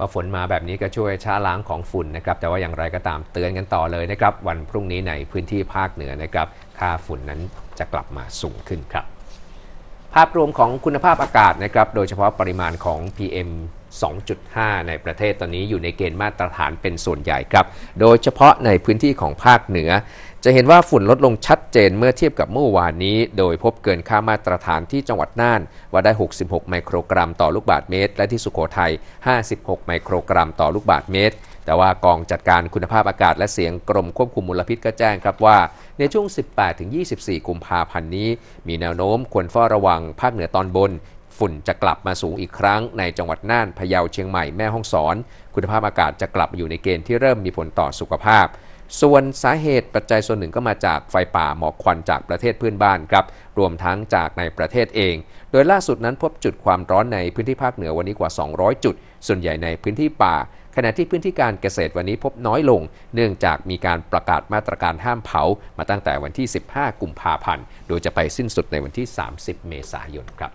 ว่าฝนมาแบบนี้ก็ช่วยช้าล้างของฝุ่นนะครับแต่ว่าอย่างไรก็ตามเตือนกันต่อเลยนะครับวันพรุ่งนี้ ในพื้นที่ภาคเหนือนะครับค่าฝุ่นนั้นจะกลับมาสูงขึ้นครับภาพรวมของคุณภาพอากาศนะครับโดยเฉพาะปริมาณของ PM 2.5 ในประเทศตอนนี้อยู่ในเกณฑ์มาตรฐานเป็นส่วนใหญ่ครับโดยเฉพาะในพื้นที่ของภาคเหนือจะเห็นว่าฝุ่นลดลงชัดเจนเมื่อเทียบกับเมื่อวานนี้ โดยพบเกินค่ามาตรฐานที่จังหวัดน่านว่าได้ 66 ไมโครกรัมต่อลูกบา์เมตร และที่สุโขทัย 56 ไมโครกรัมต่อลูกบา์เมตร แต่ว่ากองจัดการคุณภาพอากาศและเสียงกรมควบคุมมลพิษก็แจ้งครับว่า ในช่วง 18-24 กุมภาพันธ์นี้ มีแนวโน้มควรเฝ้าระวังภาคเหนือตอนบน ฝุ่นจะกลับมาสูงอีกครั้ง ในจังหวัดน่านพะเยาเชียงใหม่แม่ฮ่องสอน คุณภาพอากาศจะกลับอยู่ในเกณฑ์ที่เริ่มมีผลต่อสุขภาพส่วนสาเหตุปัจจัยส่วนหนึ่งก็มาจากไฟป่า หมอกควันจากประเทศเพื่อนบ้านครับ รวมทั้งจากในประเทศเอง โดยล่าสุดนั้นพบจุดความร้อนในพื้นที่ภาคเหนือวันนี้กว่า 200 จุด ส่วนใหญ่ในพื้นที่ป่า ขณะที่พื้นที่การเกษตรวันนี้พบน้อยลง เนื่องจากมีการประกาศมาตรการห้ามเผามาตั้งแต่วันที่ 15 กุมภาพันธ์โดยจะไปสิ้นสุดในวันที่ 30 เมษายนครับ